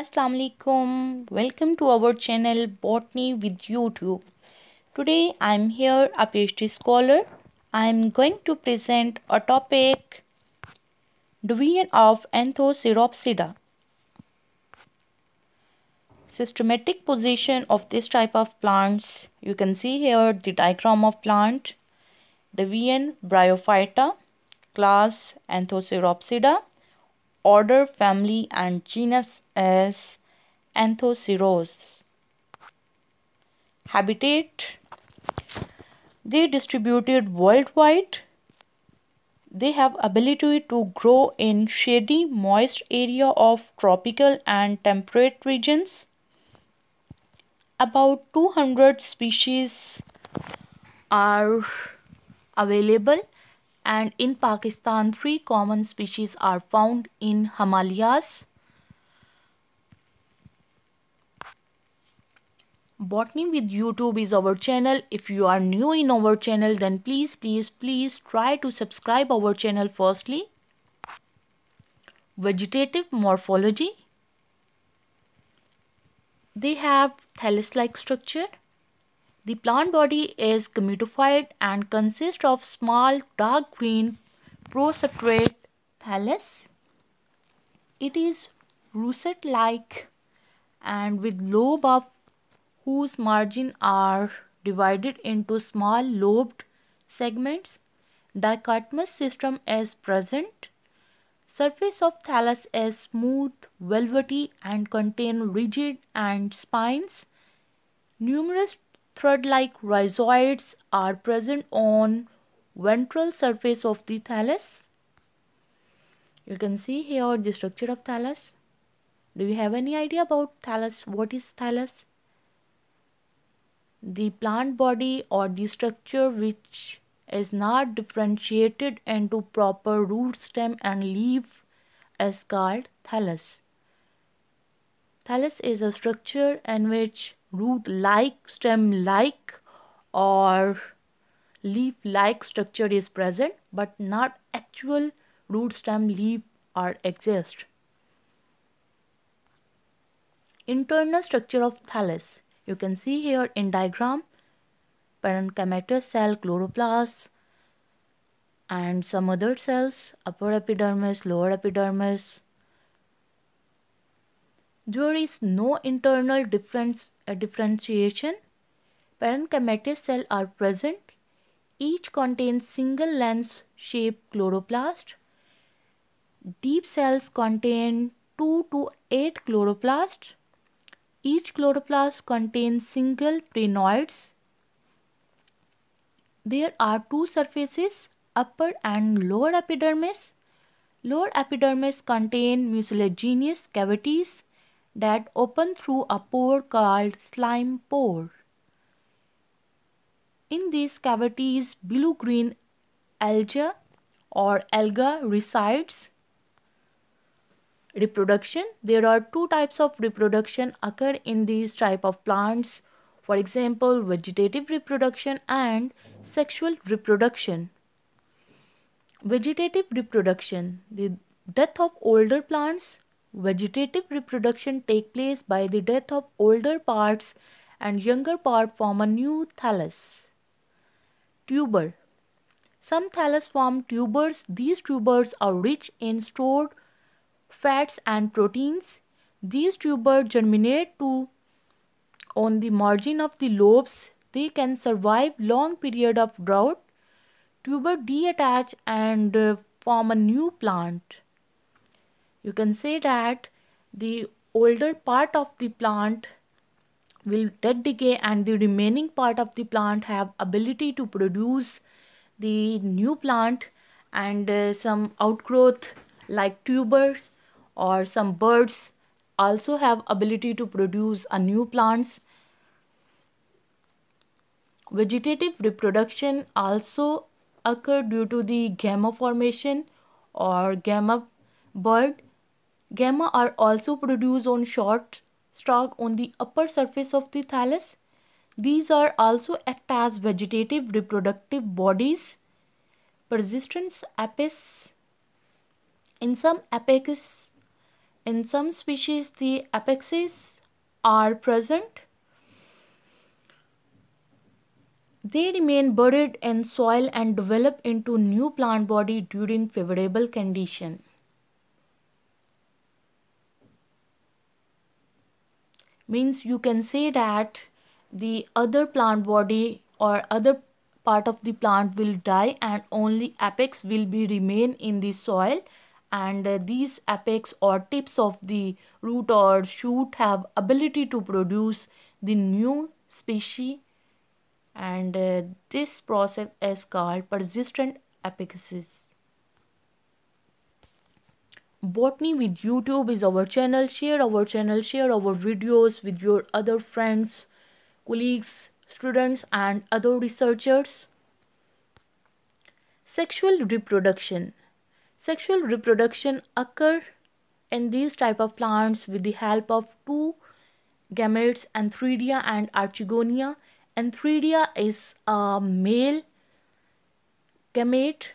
Assalamualaikum welcome to our channel botany with youtube today i'm here a phd scholar i'm going to present a topic division of Anthoceropsida. systematic position of this type of plants you can see here the diagram of plant division bryophyta class Anthoceropsida, order family and genus as anthoceros Habitat They distributed worldwide. They have ability to grow in shady moist area of tropical and temperate regions. About 200 species are available and in Pakistan three common species are found in Himalayas. Botany with YouTube is our channel. If you are new in our channel then please please please try to subscribe our channel firstly. Vegetative morphology. They have thallus-like structure. The plant body is gametophyte and consists of small dark green prostrate thallus. It is russet-like and with lobe of whose margin are divided into small lobed segments. Dichotomous system is present. Surface of thallus is smooth, velvety and contain rigid and spines. Numerous thread-like rhizoids are present on ventral surface of the thallus. You can see here the structure of thallus. Do you have any idea about thallus? What is thallus? the plant body or the structure which is not differentiated into proper root stem and leaf is called thallus. Thallus is a structure in which root-like, stem-like or leaf-like structure is present but not actual root, stem, leaf or exist. Internal structure of thallus you can see here in diagram parenchymatous cell, chloroplast and some other cells, upper epidermis, lower epidermis. There is no internal difference, uh, differentiation. Parenchymatous cells are present. Each contains single lens shaped chloroplast. Deep cells contain 2 to 8 chloroplast each chloroplast contains single prenoids. There are two surfaces, upper and lower epidermis. Lower epidermis contain mucilaginous cavities that open through a pore called slime pore. In these cavities, blue-green algae or alga resides reproduction there are two types of reproduction occur in these type of plants for example vegetative reproduction and sexual reproduction vegetative reproduction the death of older plants vegetative reproduction take place by the death of older parts and younger part form a new thallus tuber some thallus form tubers these tubers are rich in stored fats and proteins. These tubers germinate to on the margin of the lobes. They can survive long period of drought. Tuber detach and uh, form a new plant. You can say that the older part of the plant will dead decay and the remaining part of the plant have ability to produce the new plant and uh, some outgrowth like tubers or some birds also have ability to produce a new plants vegetative reproduction also occur due to the gamma formation or gamma bird gamma are also produced on short stalk on the upper surface of the thallus these are also act as vegetative reproductive bodies persistence apex in some apex in some species, the apexes are present. They remain buried in soil and develop into new plant body during favorable condition. Means you can say that the other plant body or other part of the plant will die and only apex will be remain in the soil and uh, these apex or tips of the root or shoot have ability to produce the new species and uh, this process is called persistent apices. Botany with YouTube is our channel. Share our channel, share our videos with your other friends, colleagues, students and other researchers. Sexual reproduction Sexual reproduction occur in these type of plants with the help of two gametes anthridia and archegonia. Anthridia is a male gamete.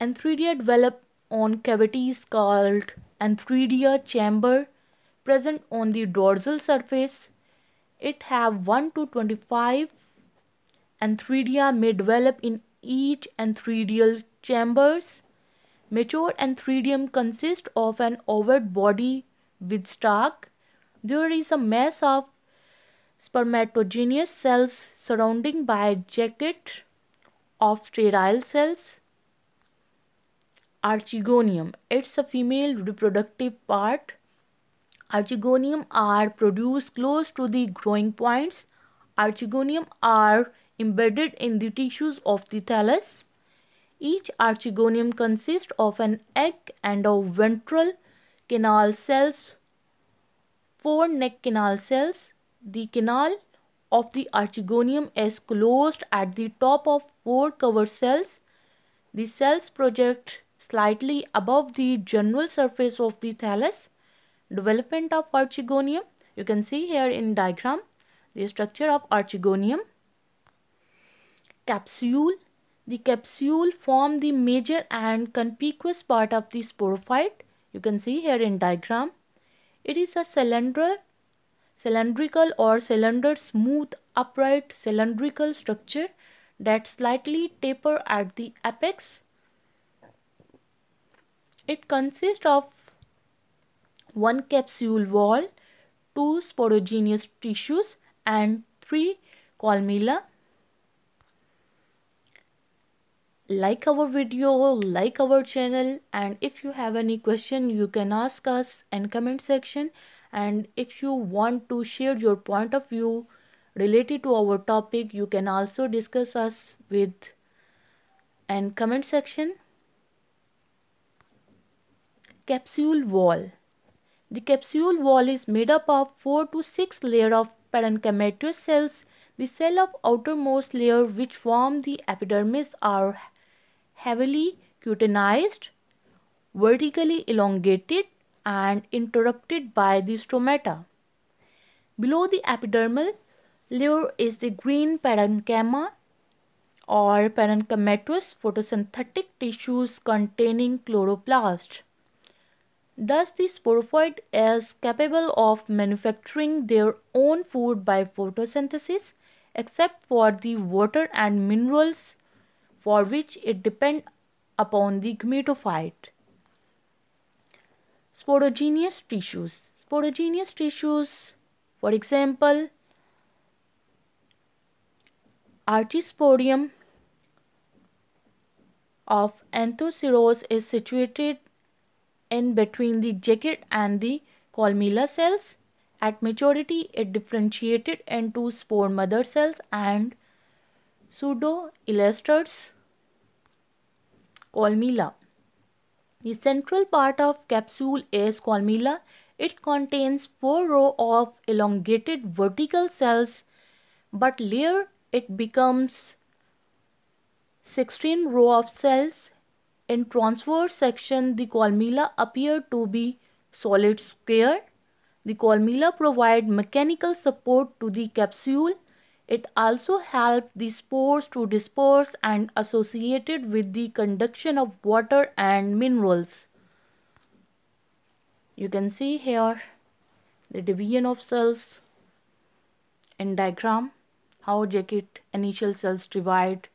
Anthridia develop on cavities called anthridia chamber present on the dorsal surface. It have 1 to 25 anthridia may develop in each anthridial chambers Mature antheridium consists of an ovate body with stalk. There is a mass of spermatogenous cells surrounding by a jacket of sterile cells. Archegonium, it's a female reproductive part. Archegonium are produced close to the growing points. Archegonium are embedded in the tissues of the thallus. Each archegonium consists of an egg and of ventral canal cells, four neck canal cells. The canal of the archegonium is closed at the top of four cover cells. The cells project slightly above the general surface of the thallus. Development of archegonium. You can see here in diagram the structure of archegonium. Capsule the capsule form the major and conspicuous part of the sporophyte. You can see here in diagram. It is a cylindrical, cylindrical or cylinder smooth upright cylindrical structure that slightly taper at the apex. It consists of one capsule wall, two sporogenous tissues and three columella like our video like our channel and if you have any question you can ask us in comment section and if you want to share your point of view related to our topic you can also discuss us with in comment section capsule wall the capsule wall is made up of 4 to 6 layer of parenchymatous cells the cell of outermost layer which form the epidermis are heavily cutanized, vertically elongated and interrupted by the stomata. Below the epidermal layer is the green parenchyma or parenchymatous photosynthetic tissues containing chloroplast. Thus, the sporophyte is capable of manufacturing their own food by photosynthesis except for the water and minerals for which it depends upon the gametophyte. Sporogenous tissues. Sporogenous tissues, for example, Archisporium of Anthoceros is situated in between the jacket and the colmilla cells. At maturity, it differentiated into spore mother cells and pseudo-elasters colmilla. The central part of capsule is colmilla. It contains four row of elongated vertical cells but later it becomes 16 row of cells. In transverse section the colmilla appear to be solid square. The colmilla provide mechanical support to the capsule it also helps the spores to disperse and associated with the conduction of water and minerals. You can see here the division of cells in diagram how jacket initial cells divide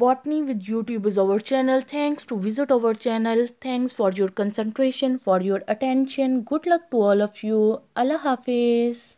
botany with youtube is our channel thanks to visit our channel thanks for your concentration for your attention good luck to all of you allah hafiz